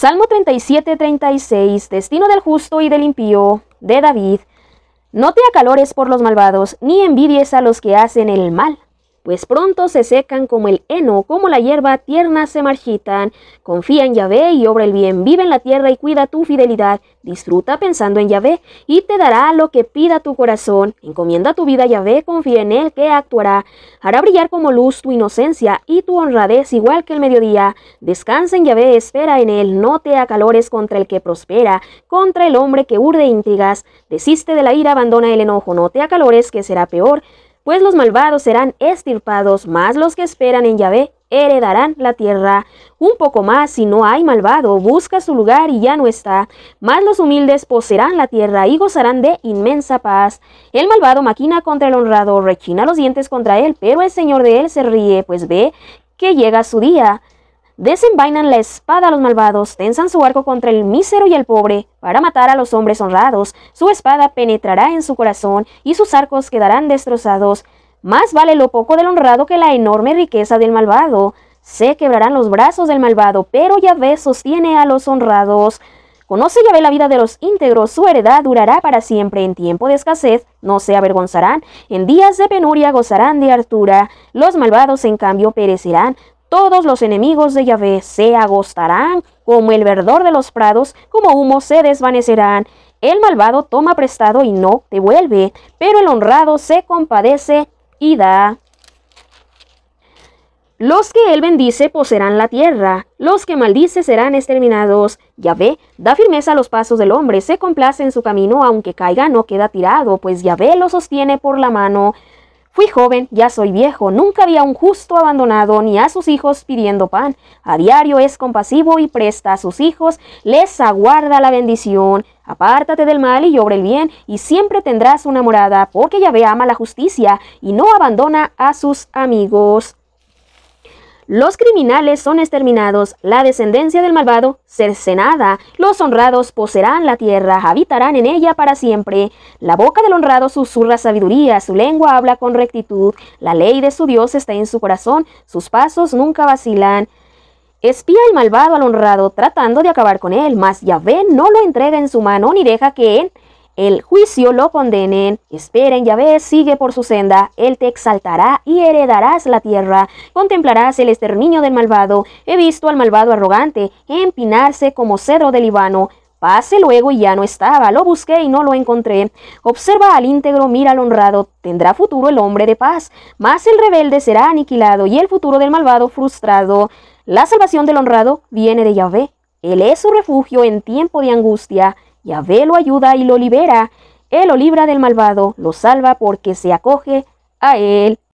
Salmo 37, 36, Destino del justo y del impío, de David. No te acalores por los malvados, ni envidies a los que hacen el mal pues pronto se secan como el heno, como la hierba tierna se marchitan. Confía en Yahvé y obra el bien, vive en la tierra y cuida tu fidelidad. Disfruta pensando en Yahvé y te dará lo que pida tu corazón. Encomienda tu vida a Yahvé, confía en él que actuará. Hará brillar como luz tu inocencia y tu honradez igual que el mediodía. Descansa en Yahvé, espera en él, no te acalores contra el que prospera, contra el hombre que urde intrigas. Desiste de la ira, abandona el enojo, no te acalores que será peor pues los malvados serán estirpados, más los que esperan en Yahvé heredarán la tierra. Un poco más, si no hay malvado, busca su lugar y ya no está. Más los humildes poseerán la tierra y gozarán de inmensa paz. El malvado maquina contra el honrado, rechina los dientes contra él, pero el Señor de él se ríe, pues ve que llega su día. Desenvainan la espada a los malvados, tensan su arco contra el mísero y el pobre, para matar a los hombres honrados. Su espada penetrará en su corazón y sus arcos quedarán destrozados. Más vale lo poco del honrado que la enorme riqueza del malvado. Se quebrarán los brazos del malvado, pero Yahvé sostiene a los honrados. Conoce Yahvé la vida de los íntegros, su heredad durará para siempre. En tiempo de escasez no se avergonzarán, en días de penuria gozarán de hartura. Los malvados, en cambio, perecerán, todos los enemigos de Yahvé se agostarán, como el verdor de los prados, como humo se desvanecerán. El malvado toma prestado y no devuelve, pero el honrado se compadece y da. Los que él bendice poseerán la tierra, los que maldice serán exterminados. Yahvé da firmeza a los pasos del hombre, se complace en su camino, aunque caiga no queda tirado, pues Yahvé lo sostiene por la mano. Fui joven, ya soy viejo, nunca vi a un justo abandonado ni a sus hijos pidiendo pan. A diario es compasivo y presta a sus hijos, les aguarda la bendición. Apártate del mal y obre el bien, y siempre tendrás una morada, porque Yahvé ama la justicia y no abandona a sus amigos. Los criminales son exterminados, la descendencia del malvado cercenada, los honrados poseerán la tierra, habitarán en ella para siempre. La boca del honrado susurra sabiduría, su lengua habla con rectitud, la ley de su Dios está en su corazón, sus pasos nunca vacilan. Espía el malvado al honrado, tratando de acabar con él, mas Yahvé no lo entrega en su mano ni deja que él el juicio lo condenen, esperen Yahvé, sigue por su senda, él te exaltará y heredarás la tierra, contemplarás el exterminio del malvado, he visto al malvado arrogante empinarse como cedro del Líbano, Pase luego y ya no estaba, lo busqué y no lo encontré. Observa al íntegro, mira al honrado, tendrá futuro el hombre de paz, mas el rebelde será aniquilado y el futuro del malvado frustrado. La salvación del honrado viene de Yahvé, él es su refugio en tiempo de angustia. Yahvé lo ayuda y lo libera. Él lo libra del malvado, lo salva porque se acoge a él.